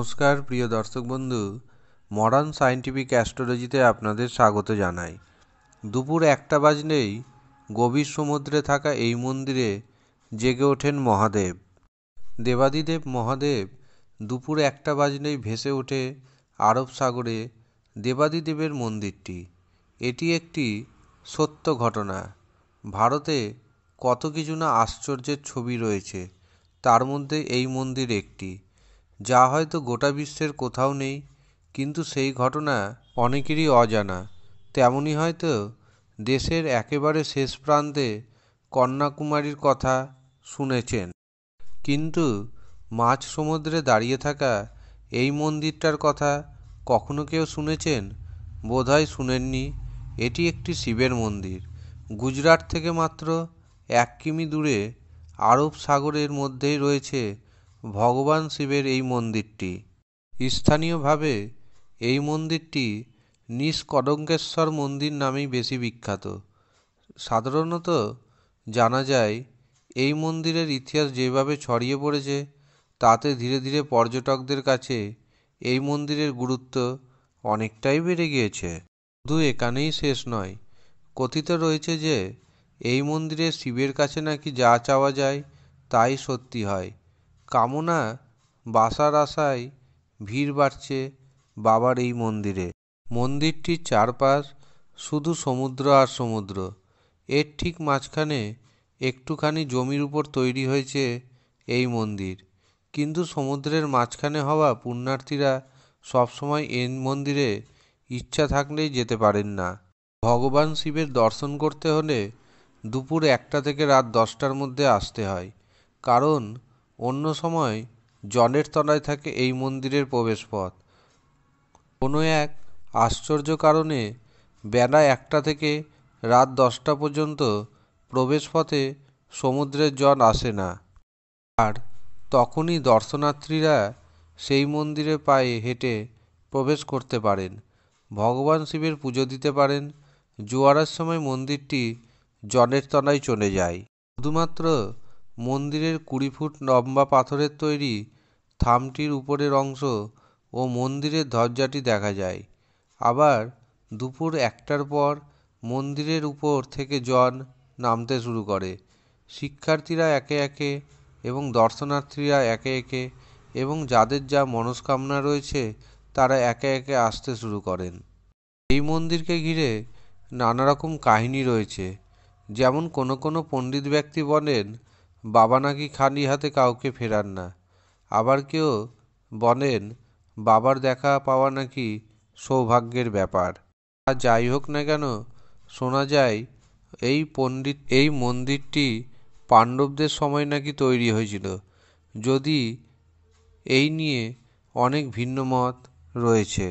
নমস্কার প্রিয় দর্শক বন্ধু মডার্ন সায়েন্টিফিক অ্যাস্ট্রোলজিতে আপনাদের স্বাগত জানাই দুপুর একটা বাজলেই গভীর সমুদ্রে থাকা এই মন্দিরে জেগে ওঠেন মহাদেব দেবাদিদেব মহাদেব দুপুর একটা বাজলেই ভেসে ওঠে আরব সাগরে দেবাদিদেবের মন্দিরটি এটি একটি সত্য ঘটনা ভারতে কত কিছু না আশ্চর্যের ছবি রয়েছে তার মধ্যে এই মন্দির একটি যা হয়তো গোটা বিশ্বের কোথাও নেই কিন্তু সেই ঘটনা অনেকেরই অজানা তেমনই হয়তো দেশের একেবারে শেষ প্রান্তে কন্যাকুমারীর কথা শুনেছেন কিন্তু মাঝ সমুদ্রে দাঁড়িয়ে থাকা এই মন্দিরটার কথা কখনো কেউ শুনেছেন বোধহয় শুনেননি এটি একটি শিবের মন্দির গুজরাট থেকে মাত্র এক কিমি দূরে আরব সাগরের মধ্যেই রয়েছে ভগবান শিবের এই মন্দিরটি স্থানীয়ভাবে এই মন্দিরটি নিষ্কদঙ্কেশ্বর মন্দির নামেই বেশি বিখ্যাত সাধারণত জানা যায় এই মন্দিরের ইতিহাস যেভাবে ছড়িয়ে পড়েছে তাতে ধীরে ধীরে পর্যটকদের কাছে এই মন্দিরের গুরুত্ব অনেকটাই বেড়ে গিয়েছে শুধু এখানেই শেষ নয় কথিত রয়েছে যে এই মন্দিরে শিবের কাছে নাকি যা চাওয়া যায় তাই সত্যি হয় কামনা বাসার আশায় ভিড় বাড়ছে বাবার এই মন্দিরে মন্দিরটির চারপাশ শুধু সমুদ্র আর সমুদ্র এর ঠিক মাঝখানে একটুখানি জমির উপর তৈরি হয়েছে এই মন্দির কিন্তু সমুদ্রের মাঝখানে হওয়া পুণ্যার্থীরা সবসময় এই মন্দিরে ইচ্ছা থাকলেই যেতে পারেন না ভগবান শিবের দর্শন করতে হলে দুপুর একটা থেকে রাত দশটার মধ্যে আসতে হয় কারণ অন্য সময় জলের তলায় থাকে এই মন্দিরের প্রবেশপথ কোনো এক আশ্চর্য কারণে বেলা একটা থেকে রাত দশটা পর্যন্ত প্রবেশপথে সমুদ্রের জল আসে না আর তখনই দর্শনার্থীরা সেই মন্দিরে পায়ে হেঁটে প্রবেশ করতে পারেন ভগবান শিবের পুজো দিতে পারেন জোয়ারের সময় মন্দিরটি জলের তলায় চলে যায় শুধুমাত্র মন্দিরের কুড়ি ফুট লম্বা পাথরের তৈরি থামটির উপরের অংশ ও মন্দিরের ধজ্জাটি দেখা যায় আবার দুপুর একটার পর মন্দিরের উপর থেকে জল নামতে শুরু করে শিক্ষার্থীরা একে একে এবং দর্শনার্থীরা একে একে এবং যাদের যা মনস্কামনা রয়েছে তারা একে একে আসতে শুরু করেন এই মন্দিরকে ঘিরে নানা রকম কাহিনী রয়েছে যেমন কোনো কোনো পণ্ডিত ব্যক্তি বলেন বাবা নাকি খালি হাতে কাউকে ফেরান না আবার কেউ বলেন বাবার দেখা পাওয়া নাকি সৌভাগ্যের ব্যাপার আর যাই হোক না কেন শোনা যায় এই পণ্ডিত এই মন্দিরটি পাণ্ডবদের সময় নাকি তৈরি হয়েছিল যদি এই নিয়ে অনেক ভিন্ন মত রয়েছে